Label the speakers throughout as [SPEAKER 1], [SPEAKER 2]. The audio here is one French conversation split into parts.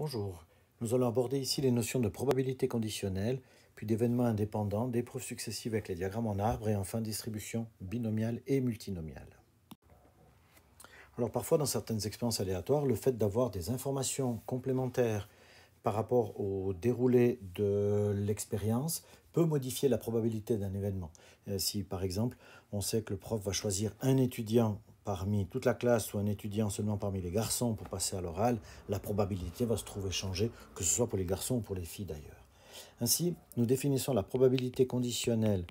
[SPEAKER 1] Bonjour, nous allons aborder ici les notions de probabilité conditionnelle, puis d'événements indépendants, d'épreuves successives avec les diagrammes en arbre et enfin distribution binomiale et multinomiale. Alors parfois dans certaines expériences aléatoires, le fait d'avoir des informations complémentaires par rapport au déroulé de l'expérience peut modifier la probabilité d'un événement. Euh, si par exemple on sait que le prof va choisir un étudiant parmi toute la classe ou un étudiant seulement parmi les garçons pour passer à l'oral, la probabilité va se trouver changée, que ce soit pour les garçons ou pour les filles d'ailleurs. Ainsi, nous définissons la probabilité conditionnelle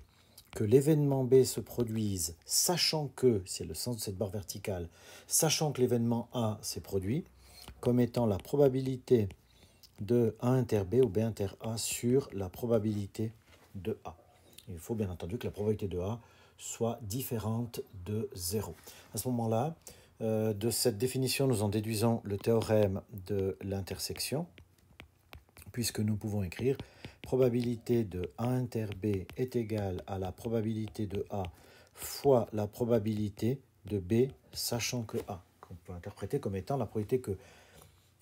[SPEAKER 1] que l'événement B se produise, sachant que, c'est le sens de cette barre verticale, sachant que l'événement A s'est produit, comme étant la probabilité de A inter B ou B inter A sur la probabilité de A il faut bien entendu que la probabilité de A soit différente de 0. À ce moment-là, euh, de cette définition, nous en déduisons le théorème de l'intersection, puisque nous pouvons écrire probabilité de A inter B est égale à la probabilité de A fois la probabilité de B, sachant que A, qu'on peut interpréter comme étant la probabilité que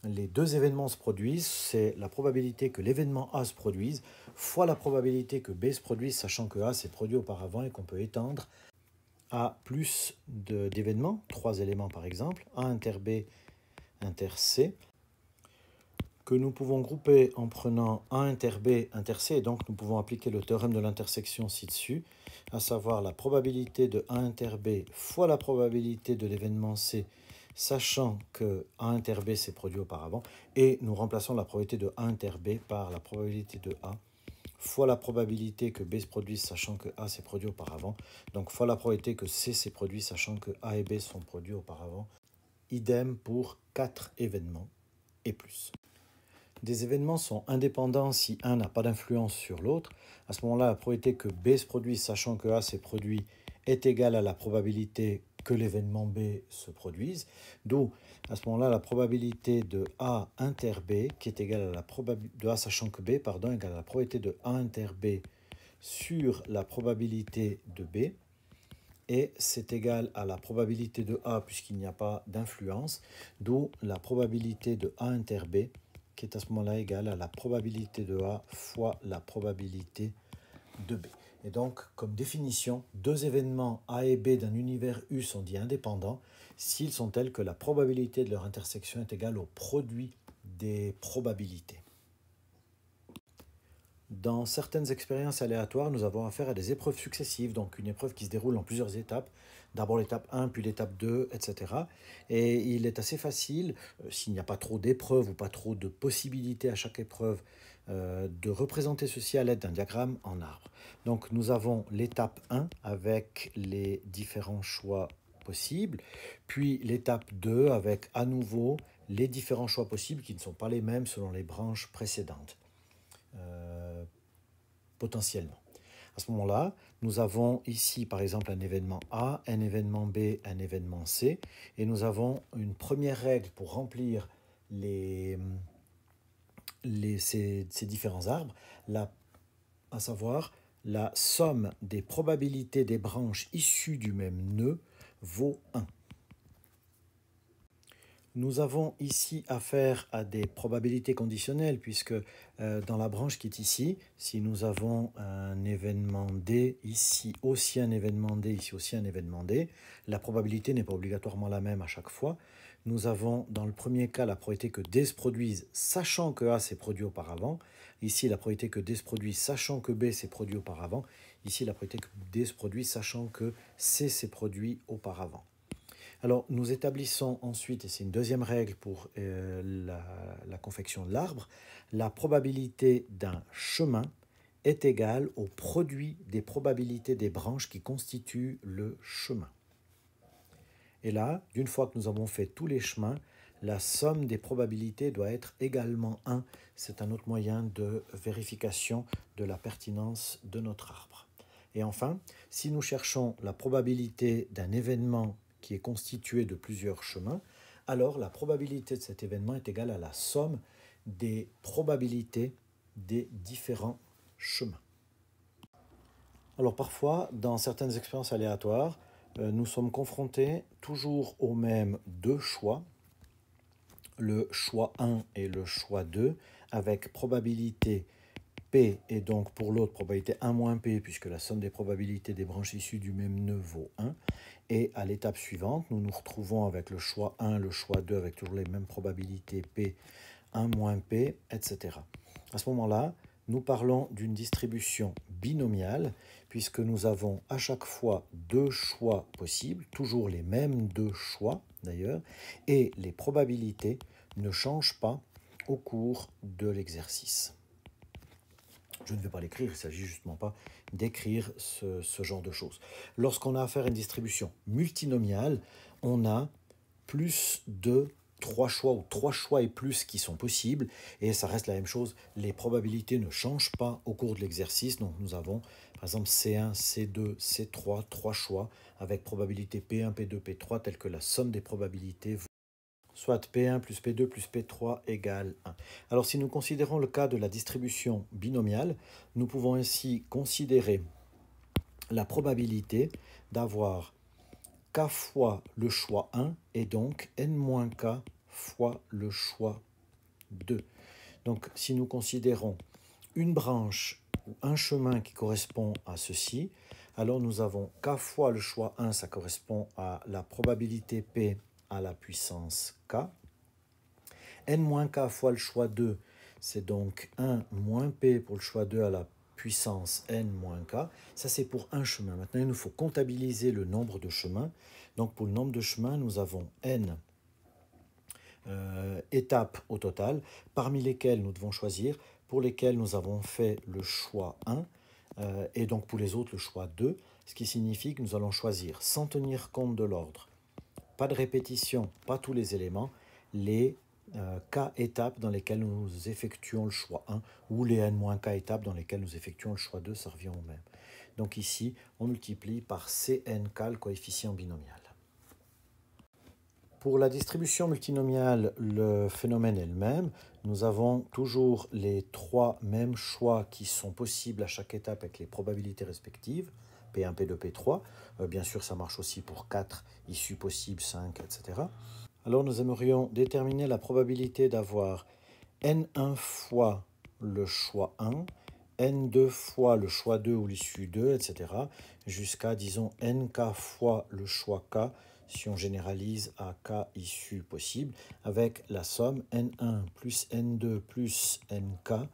[SPEAKER 1] les deux événements se produisent, c'est la probabilité que l'événement A se produise fois la probabilité que B se produise, sachant que A s'est produit auparavant et qu'on peut étendre à plus d'événements, trois éléments par exemple, A inter B inter C, que nous pouvons grouper en prenant A inter B inter C, et donc nous pouvons appliquer le théorème de l'intersection ci-dessus, à savoir la probabilité de A inter B fois la probabilité de l'événement C sachant que A inter B s'est produit auparavant, et nous remplaçons la probabilité de A inter B par la probabilité de A fois la probabilité que B se produise sachant que A s'est produit auparavant, donc fois la probabilité que C s'est produit sachant que A et B sont produits auparavant, idem pour 4 événements et plus. Des événements sont indépendants si un n'a pas d'influence sur l'autre. À ce moment-là, la probabilité que B se produise sachant que A s'est produit est égale à la probabilité que l'événement B se produise. D'où, à ce moment-là, la probabilité de A inter B, qui est égale à la probabilité de A sachant que B, pardon, à la probabilité de A inter B sur la probabilité de B. Et c'est égal à la probabilité de A, puisqu'il n'y a pas d'influence, d'où la probabilité de A inter B, qui est à ce moment-là égale à la probabilité de A fois la probabilité de B. Et donc, comme définition, deux événements A et B d'un univers U sont dits indépendants s'ils sont tels que la probabilité de leur intersection est égale au produit des probabilités. Dans certaines expériences aléatoires, nous avons affaire à des épreuves successives, donc une épreuve qui se déroule en plusieurs étapes, d'abord l'étape 1, puis l'étape 2, etc. Et il est assez facile, euh, s'il n'y a pas trop d'épreuves ou pas trop de possibilités à chaque épreuve, euh, de représenter ceci à l'aide d'un diagramme en arbre. Donc nous avons l'étape 1 avec les différents choix possibles, puis l'étape 2 avec à nouveau les différents choix possibles qui ne sont pas les mêmes selon les branches précédentes, euh, potentiellement. À ce moment-là, nous avons ici par exemple un événement A, un événement B, un événement C, et nous avons une première règle pour remplir les, les, ces, différents arbres, à savoir la somme des probabilités des branches issues du même nœud vaut 1. Nous avons ici affaire à des probabilités conditionnelles puisque euh, dans la branche qui est ici, si nous avons un événement D, ici aussi un événement D, ici aussi un événement D, la probabilité n'est pas obligatoirement la même à chaque fois, nous avons dans le premier cas la probabilité que D se produise sachant que A s'est produit auparavant. Ici, la probabilité que D se produise sachant que B s'est produit auparavant. Ici, la probabilité que D se produise sachant que C s'est produit auparavant. Alors, nous établissons ensuite, et c'est une deuxième règle pour euh, la confection de l'arbre, la probabilité d'un chemin est égale au produit des probabilités des branches qui constituent le chemin. Et là, d'une fois que nous avons fait tous les chemins, la somme des probabilités doit être également 1. C'est un autre moyen de vérification de la pertinence de notre arbre. Et enfin, si nous cherchons la probabilité d'un événement qui est constitué de plusieurs chemins, alors la probabilité de cet événement est égale à la somme des probabilités des différents chemins. Alors parfois, dans certaines expériences aléatoires, euh, nous sommes confrontés toujours aux mêmes deux choix, le choix 1 et le choix 2, avec probabilité P et donc pour l'autre probabilité 1 moins P, puisque la somme des probabilités des branches issues du même nœud vaut 1. Et à l'étape suivante, nous nous retrouvons avec le choix 1, le choix 2, avec toujours les mêmes probabilités P, 1 moins P, etc. À ce moment-là, nous parlons d'une distribution binomiale, puisque nous avons à chaque fois deux choix possibles, toujours les mêmes deux choix d'ailleurs, et les probabilités ne changent pas au cours de l'exercice. Je ne vais pas l'écrire, il ne s'agit justement pas d'écrire ce, ce, genre de choses. Lorsqu'on a affaire à une distribution multinomiale, on a plus de trois choix ou trois choix et plus qui sont possibles. Et ça reste la même chose, les probabilités ne changent pas au cours de l'exercice. Donc nous avons par exemple C1, C2, C3, trois choix avec probabilité P1, P2, P3 telle que la somme des probabilités soit P1 plus P2 plus P3 égale 1. Alors si nous considérons le cas de la distribution binomiale, nous pouvons ainsi considérer la probabilité d'avoir k fois le choix 1 et donc n-k moins fois le choix 2. Donc si nous considérons une branche ou un chemin qui correspond à ceci, alors nous avons k fois le choix 1, ça correspond à la probabilité p à la puissance k. n-k moins fois le choix 2, c'est donc 1 moins p pour le choix 2 à la puissance n moins k. Ça, c'est pour un chemin. Maintenant, il nous faut comptabiliser le nombre de chemins. Donc, pour le nombre de chemins, nous avons n euh, étapes au total, parmi lesquelles nous devons choisir, pour lesquelles nous avons fait le choix 1, euh, et donc pour les autres le choix 2, ce qui signifie que nous allons choisir, sans tenir compte de l'ordre, pas de répétition, pas tous les éléments, les k euh, étapes dans lesquelles nous effectuons le choix 1 ou les n-k étapes dans lesquelles nous effectuons le choix 2, ça revient au même. Donc ici, on multiplie par cnk le coefficient binomial. Pour la distribution multinomiale, le phénomène est le même. Nous avons toujours les trois mêmes choix qui sont possibles à chaque étape avec les probabilités respectives, P1, P2, P3. bien sûr, ça marche aussi pour 4 issues possibles, 5, etc. Alors nous aimerions déterminer la probabilité d'avoir n1 fois le choix 1, n2 fois le choix 2 ou l'issue 2, etc., jusqu'à, disons, nk fois le choix k, si on généralise à k issues possibles, avec la somme n1 plus n2 plus nk,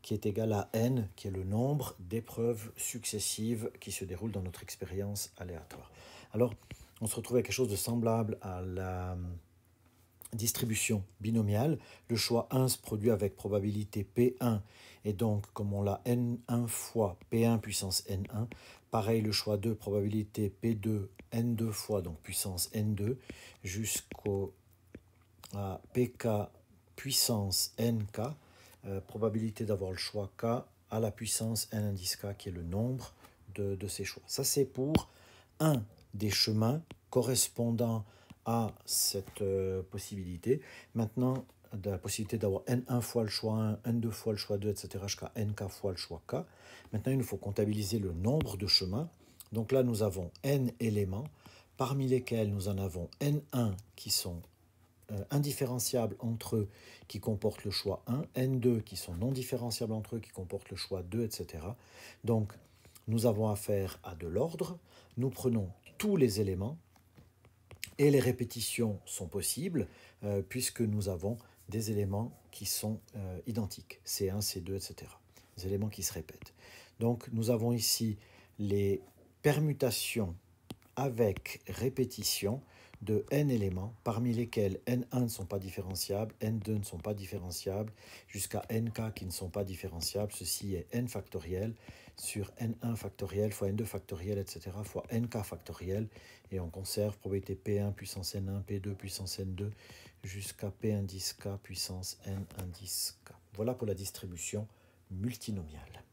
[SPEAKER 1] qui est égale à n, qui est le nombre d'épreuves successives qui se déroulent dans notre expérience aléatoire. Alors, on se retrouve avec quelque chose de semblable à la distribution binomiale, le choix 1 se produit avec probabilité P1 et donc comme on l'a N1 fois P1 puissance N1, pareil le choix 2 probabilité P2 N2 fois donc puissance N2 jusqu'au PK puissance NK, euh, probabilité d'avoir le choix K à la puissance N indice K qui est le nombre de, de ces choix. Ça c'est pour un des chemins correspondant cette euh, possibilité. Maintenant, de la possibilité d'avoir n1 fois le choix 1, n2 fois le choix 2, etc., jusqu'à nk fois le choix k. Maintenant, il nous faut comptabiliser le nombre de chemins. Donc là, nous avons n éléments, parmi lesquels nous en avons n1 qui sont euh, indifférenciables entre eux, qui comportent le choix 1, n2 qui sont non différenciables entre eux, qui comportent le choix 2, etc. Donc, nous avons affaire à de l'ordre. Nous prenons tous les éléments et les répétitions sont possibles euh, puisque nous avons des éléments qui sont euh, identiques, C1, C2, etc. Des éléments qui se répètent. Donc nous avons ici les permutations avec répétition de n éléments, parmi lesquels n1 ne sont pas différenciables, n2 ne sont pas différenciables, jusqu'à nk qui ne sont pas différenciables. Ceci est n factoriel sur n1 factoriel fois n2 factoriel, etc., fois nk factoriel. Et on conserve probabilité p1 puissance n1, p2 puissance n2, jusqu'à p indice k puissance n indice k. Voilà pour la distribution multinomiale.